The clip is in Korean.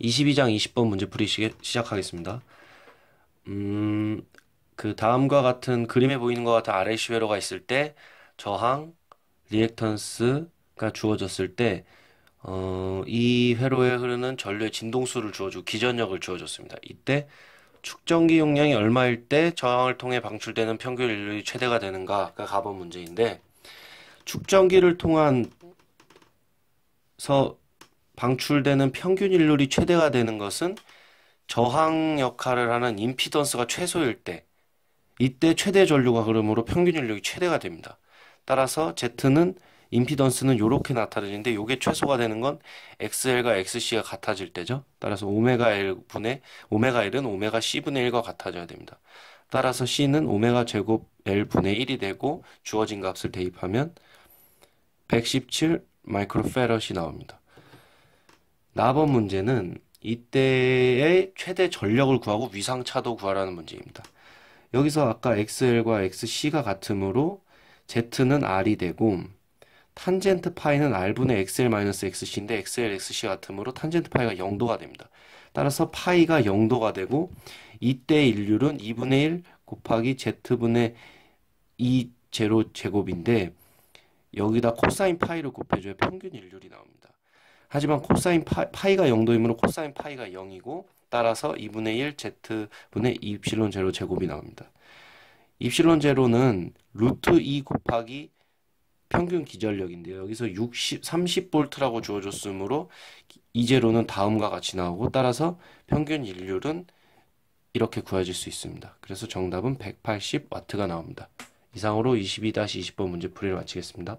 22장 20번 문제 풀이 시작하겠습니다. 음, 그 다음과 같은 그림에 보이는 것 같은 RLC 회로가 있을 때 저항, 리액턴스가 주어졌을 때 어, 이 회로에 흐르는 전류의 진동수를 주어주고 기전력을 주어줬습니다. 이때 축전기 용량이 얼마일 때 저항을 통해 방출되는 평균 인류의 최대가 되는가가 4번 문제인데 축전기를 통한 서 방출되는 평균 일률이 최대가 되는 것은 저항 역할을 하는 임피던스가 최소일 때 이때 최대 전류가 흐름으로 평균 인력이 최대가 됩니다. 따라서 Z는 임피던스는 이렇게 나타내는데 이게 최소가 되는 건 XL과 XC가 같아질 때죠. 따라서 오메가 L 분의 오메가 L은 오메가 C 분의 1과 같아져야 됩니다. 따라서 C는 오메가 제곱 L 분의 1이 되고 주어진 값을 대입하면 117 마이크로페럿이 나옵니다. 4번 문제는 이때의 최대 전력을 구하고 위상차도 구하라는 문제입니다. 여기서 아까 XL과 XC가 같으므로 Z는 R이 되고 탄젠트 파이는 R분의 XL-XC인데 XL, XC 같으므로 탄젠트 파이가 0도가 됩니다. 따라서 파이가 0도가 되고 이때 일률은 2분의 1 곱하기 Z분의 2 제로 제곱인데 여기다 코사인 파이를 곱해줘야 평균 일률이 나옵니다. 하지만 코사인 파, 파이가 0도이므로 코사인 파이가 0이고 따라서 2분의 1 z분의 2 입실론 제로 제곱이 나옵니다. 입실론 제로는 루트 2 곱하기 평균 기전력인데요. 여기서 60, 30볼트라고 주어졌으므로 이제로는 다음과 같이 나오고 따라서 평균 일률은 이렇게 구해질 수 있습니다. 그래서 정답은 180와트가 나옵니다. 이상으로 22-20번 문제 풀이를 마치겠습니다.